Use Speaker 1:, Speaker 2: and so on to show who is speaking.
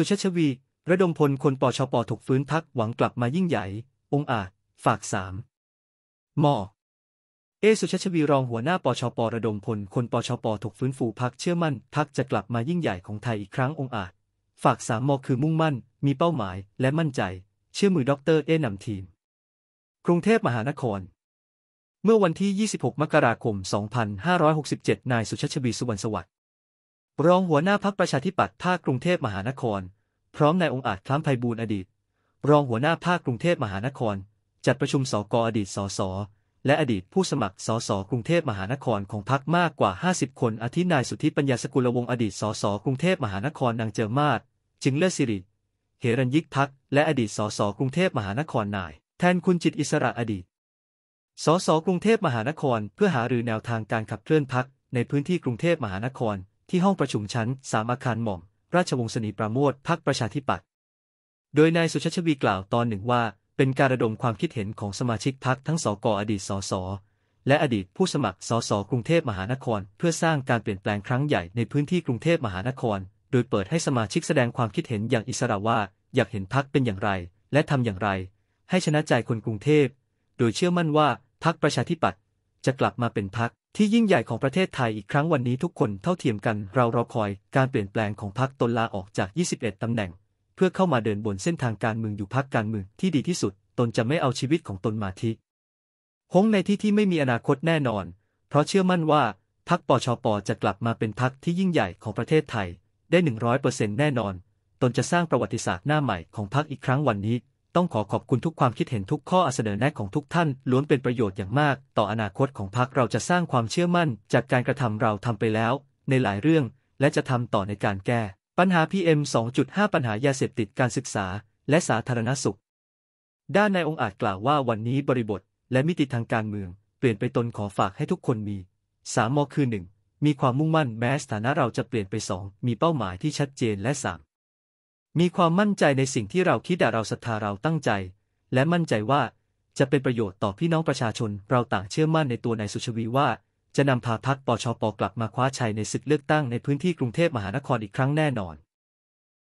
Speaker 1: สุชชวี ระดมพลคนปชปถูกฟื้นพักหวังกลับมายิ่งใหญ่ องอาจฝากสามมอเอ สุชชวีรองหัวหน้าปชประดมพลคนปชปถูกฟื้นฟูพักเชื่อมั่นพักจะกลับมายิ่งใหญ่ของไทยอีกครั้งองอาจฝากสามมอคือมุ่งมั่นมีเป้าหมายและมั่นใจ เชื่อมือดรเอนำทีม กรุงเทพมหานคร เมื่อวันที่ 26 มกราคม 2567นายสุชชวีสุวรรณสวัสดิ์รองหัวหน้าพักประชาธิปัตย์ภาคกรุงเทพมหานครพร้อมนายองอาจคล้ามไพบูลอดีต รองหัวหน้า ภาค กรุงเทพมหานคร จัดประชุมสกอดีตสส และอดีตผู้สมัคร สสกรุงเทพมหานครของพรรคมากกว่า 50 คน อาทินายสุทธิปัญญาสกุลวงอดีตสสกรุงเทพมหานคร นางเจอมาศจึงเลิศสิริเฮรัญยิกพักและอดีตสสกรุงเทพมหานครนาย แทนคุณจิตอิสระอดีตสสกรุงเทพมหานครเพื่อหารือแนวทางการขับเคลื่อนพักในพื้นที่กรุงเทพมหานครที่ห้องประชุมชั้น3อาคารหม่อมราชวงศ์สนีประโมทพักประชาธิปัตย์ โดยนายสุชาชวีกล่าวตอนหนึ่งว่า เป็นการระดมความคิดเห็นของสมาชิกพักทั้งสกออดีตสสและอดีตผู้สมัครสสกรุงเทพมหานคร เพื่อสร้างการเปลี่ยนแปลงครั้งใหญ่ในพื้นที่กรุงเทพมหานคร โดยเปิดให้สมาชิกแสดงความคิดเห็นอย่างอิสระว่าอยากเห็นพักเป็นอย่างไร และทำอย่างไร ให้ชนะใจคนกรุงเทพโดยเชื่อมั่นว่าพักประชาธิปัตย์จะกลับมาเป็นพักที่ยิ่งใหญ่ของประเทศไทยอีกครั้งวันนี้ทุกคนเท่าเทียมกันเรารอคอยการเปลี่ยนแปลงของพรรคตนลาออกจาก 21ตำแหน่ง เพื่อเข้ามาเดินบนเส้นทางการเมืองอยู่พรรคการเมืองที่ดีที่สุด ตนจะไม่เอาชีวิตของตนมาทิ้หงในที่ที่ไม่มีอนาคตแน่นอน เพราะเชื่อมั่นว่าพรรคปชปจะกลับมาเป็นพรรคที่ยิ่งใหญ่ของประเทศไทยได้ 100%แน่นอน ตนจะสร้างประวัติศาสตร์หน้าใหม่ของพรรคอีกครั้งวันนี้ต้องขอขอบคุณทุกความคิดเห็นทุกข้อเสนอแนะของทุกท่าน ล้วนเป็นประโยชน์อย่างมาก ต่ออนาคตของพรรคเราจะสร้างความเชื่อมั่นจากการกระทำเราทำไปแล้ว ในหลายเรื่องและจะทำต่อในการแก้ ปัญหา PM 2.5 ปัญหายาเสพติดการศึกษาและสาธารณสุข ด้านนายองค์อาจกล่าวว่าวันนี้บริบทและมิติทางการเมืองเปลี่ยนไปตนขอฝากให้ทุกคนมีสามมคือหนึ่งมีความมุ่งมั่นแม้สถานะเราจะเปลี่ยนไปสองมีเป้าหมายที่ชัดเจนและสามมีความมั่นใจในสิ่งที่เราคิดเราศรัทธาเราตั้งใจ และมั่นใจว่าจะเป็นประโยชน์ต่อพี่น้องประชาชน เราต่างเชื่อมั่นในตัวนายสุชวีว่า จะนำพาพักปชปกลับมาคว้าชัยในศึกเลือกตั้งในพื้นที่กรุงเทพมหานครอีกครั้งแน่นอน